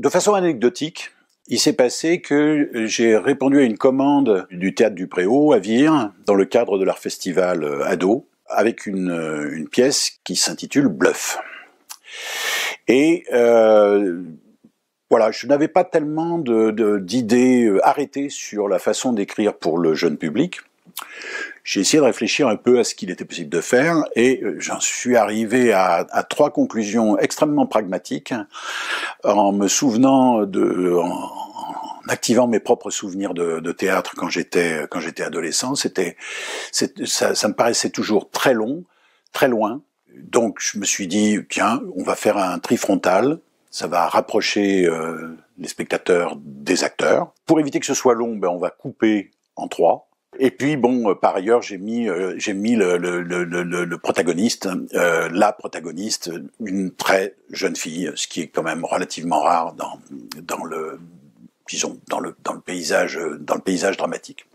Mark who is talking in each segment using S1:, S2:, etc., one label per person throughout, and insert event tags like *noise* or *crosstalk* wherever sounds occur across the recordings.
S1: De façon anecdotique, il s'est passé que j'ai répondu à une commande du théâtre du Préau à Vire, dans le cadre de leur festival euh, ado, avec euh, une, pièce qui s'intitule Bluff. Et euh, voilà, je n'avais pas tellement d'idées arrêtées sur la façon d'écrire pour le jeune public. J'ai essayé de réfléchir un peu à ce qu'il était possible de faire et j'en suis arrivé à, trois conclusions extrêmement pragmatiques en me souvenant de, en, activant mes propres souvenirs de, théâtre quand j'étais quand j'étais adolescent, c'était ça, me paraissait toujours très long, très loin. Donc je me suis dit tiens, on va faire un tri frontal, ça va rapprocher euh, les spectateurs des acteurs. Pour éviter que ce soit long, ben on va couper en trois et puis bon, euh, par ailleurs, j'ai mis euh, j'ai mis le, protagoniste, euh, la protagoniste, une très jeune fille, ce qui est quand même relativement rare dans dans le disons dans le paysage dans le paysage dramatique.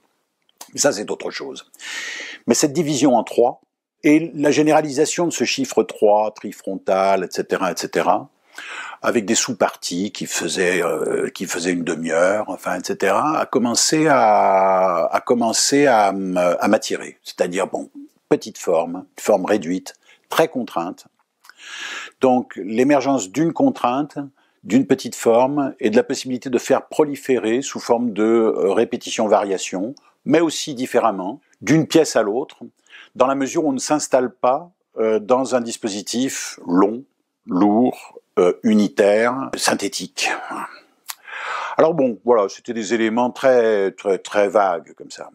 S1: Mais ça, c'est autre chose. Mais cette division en trois et la généralisation de ce chiffre 3, trifrontal, etc., etc., avec des sous-parties euh, qui faisaient une demi-heure, enfin etc. a commencé à à m'attirer. C'est-à-dire bon, petite forme, forme réduite, très contrainte. Donc l'émergence d'une contrainte, d'une petite forme et de la possibilité de faire proliférer sous forme de euh, répétition-variation, mais aussi différemment, d'une pièce à l'autre, dans la mesure où on ne s'installe pas euh, dans un dispositif long, lourd, euh, unitaire, synthétique. Alors bon, voilà, c'était des éléments très, très, très vagues comme ça.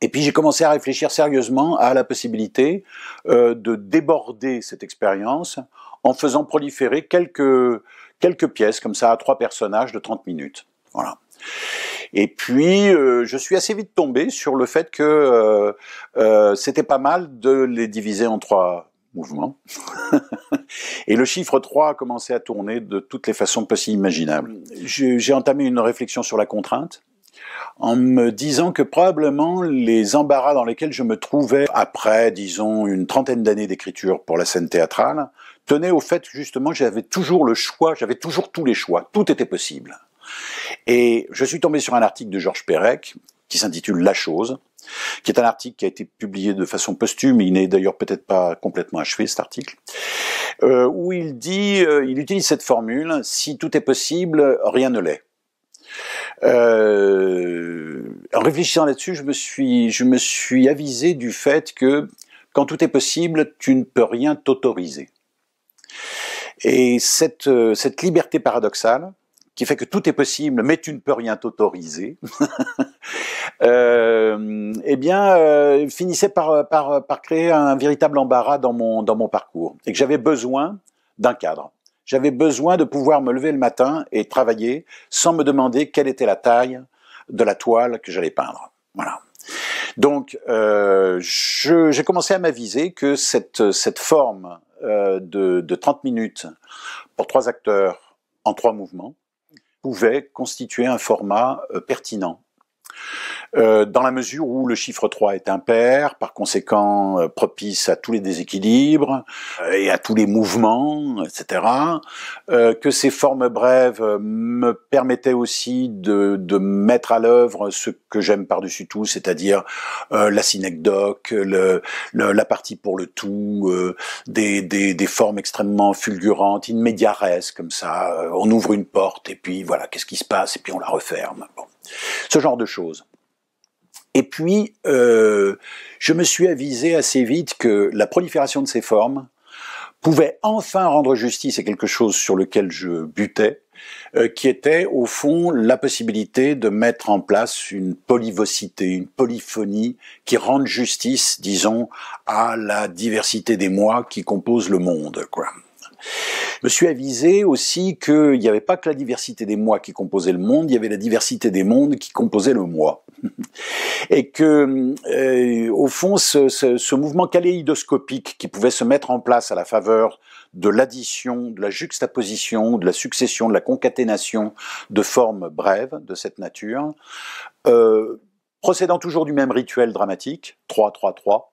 S1: Et puis j'ai commencé à réfléchir sérieusement à la possibilité euh, de déborder cette expérience en faisant proliférer quelques, quelques pièces comme ça à trois personnages de 30 minutes. Voilà. Et puis, euh, je suis assez vite tombé sur le fait que c'était pas mal de les diviser en trois, mouvement. *laughs* et le chiffre 3 a commencé à tourner de toutes les façons possibles imaginables. J'ai entamé une réflexion sur la contrainte en me disant que probablement les embarras dans lesquels je me trouvais après, disons, une trentaine d'années d'écriture pour la scène théâtrale, tenaient au fait que justement j'avais toujours le choix, j'avais toujours tous les choix, tout était possible. Et je suis tombé sur un article de Georges Perec qui s'intitule La chose, qui est un article qui a été publié de façon posthume, il n'est d'ailleurs peut-être pas complètement achevé cet article, euh, où il dit, euh, il utilise cette formule, si tout est possible, rien ne l'est. Euh, en réfléchissant là-dessus, je me suis, je me suis avisé du fait que quand tout est possible, tu ne peux rien t'autoriser. Et cette, euh, cette liberté paradoxale, qui fait que tout est possible, mais tu ne peux rien t'autoriser, *laughs* euh, eh bien, euh, finissait par, par, par créer un véritable embarras dans mon, dans mon parcours, et que j'avais besoin d'un cadre. J'avais besoin de pouvoir me lever le matin et travailler sans me demander quelle était la taille de la toile que j'allais peindre. Voilà. Donc, euh, j'ai commencé à m'aviser que cette, cette forme euh, de, de, 30 minutes pour trois acteurs en trois mouvements pouvait constituer un format euh, pertinent euh, dans la mesure où le chiffre 3 est impair, par conséquent euh, propice à tous les déséquilibres euh, et à tous les mouvements, etc., que ces formes brèves me permettaient aussi de, mettre à l'œuvre ce que j'aime par-dessus tout, c'est-à-dire la synecdoque, le, la partie pour le tout, des, formes extrêmement fulgurantes, immédiates, comme ça. On ouvre une porte et puis voilà, qu'est-ce qui se passe et puis on la referme. Bon ce genre de choses. Et puis, euh, je me suis avisé assez vite que la prolifération de ces formes pouvait enfin rendre justice à quelque chose sur lequel je butais, euh, qui était au fond la possibilité de mettre en place une polyvocité, une polyphonie qui rende justice, disons, à la diversité des mois qui composent le monde me suis avisé aussi qu'il n'y avait pas que la diversité des mois qui composait le monde, il y avait la diversité des mondes qui composait le moi. *laughs* Et que, euh, au fond, ce, ce, mouvement kaléidoscopique qui pouvait se mettre en place à la faveur de l'addition, de la juxtaposition, de la succession, de la concaténation de formes brèves de cette nature, euh, procédant toujours du même rituel dramatique, 3-3-3,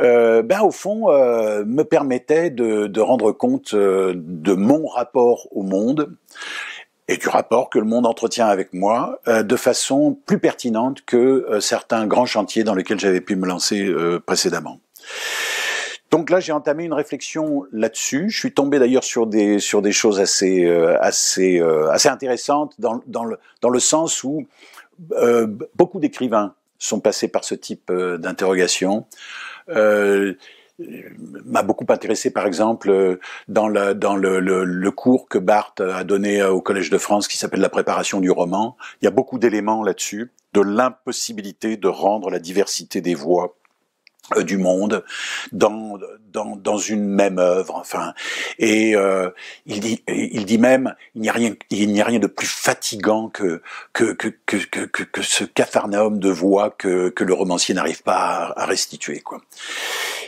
S1: euh, ben, au fond, euh, me permettait de, rendre compte euh, de mon rapport au monde et du rapport que le monde entretient avec moi de façon plus pertinente que certains grands chantiers dans lesquels j'avais pu me lancer précédemment. Donc là, j'ai entamé une réflexion là-dessus. Je suis tombé d'ailleurs sur des sur des choses assez assez assez intéressantes dans, dans le dans le sens où beaucoup d'écrivains sont passés par ce type d'interrogation. Euh, m'a beaucoup intéressé, par exemple, euh, dans, le, le, cours que Barthes a donné euh, au Collège de France qui s'appelle La préparation du roman. Il y a beaucoup d'éléments là-dessus, de l'impossibilité de rendre la diversité des voix euh, du monde dans, dans, dans une même œuvre enfin et euh, il dit il dit même il n'y a rien il n'y a rien de plus fatigant que que que que ce Capharnaüm de voix que que le romancier n'arrive pas à, restituer quoi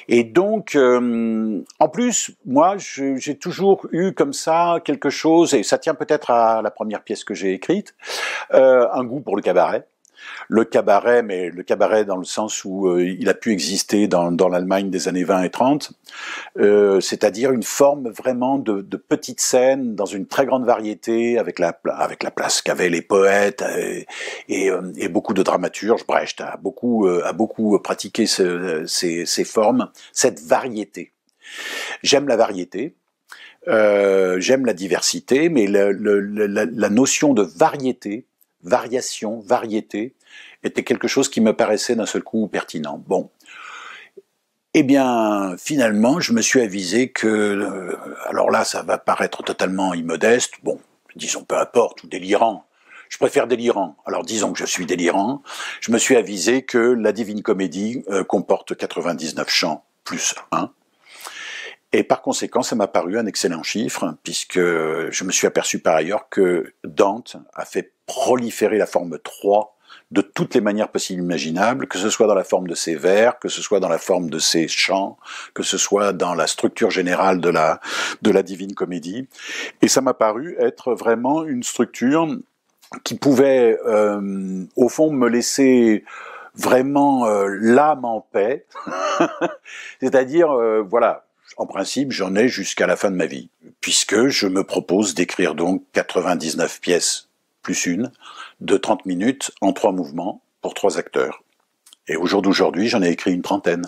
S1: et donc euh, en plus moi j'ai toujours eu comme ça quelque chose et ça tient peut-être à la première pièce que j'ai écrite un goût pour le cabaret le cabaret, mais le cabaret dans le sens où euh, il a pu exister dans, l'Allemagne des années 20 et 30, euh, c'est-à-dire une forme vraiment de, petite scène dans une très grande variété, avec la, avec la place qu'avaient les poètes et, euh, beaucoup de dramaturges. Brecht a beaucoup, a beaucoup pratiqué ces, formes, cette variété. J'aime la variété. j'aime la diversité, mais la, notion de variété variation, variété, était quelque chose qui me paraissait d'un seul coup pertinent. Bon. Eh bien, finalement, je me suis avisé que, euh, alors là, ça va paraître totalement immodeste, bon, disons peu importe, ou délirant. Je préfère délirant. Alors disons que je suis délirant. Je me suis avisé que la Divine Comédie euh, comporte 99 chants plus 1, et par conséquent, ça m'a paru un excellent chiffre, puisque je me suis aperçu par ailleurs que Dante a fait proliférer la forme 3 de toutes les manières possibles imaginables, que ce soit dans la forme de ses vers, que ce soit dans la forme de ses chants, que ce soit dans la structure générale de la, de la Divine Comédie. Et ça m'a paru être vraiment une structure qui pouvait, euh, au fond, me laisser vraiment euh, l'âme en paix. *laughs* C'est-à-dire, euh, voilà, en principe, j'en ai jusqu'à la fin de ma vie, puisque je me propose d'écrire donc 99 pièces plus une de 30 minutes en trois mouvements pour trois acteurs. Et au jour d'aujourd'hui, j'en ai écrit une trentaine.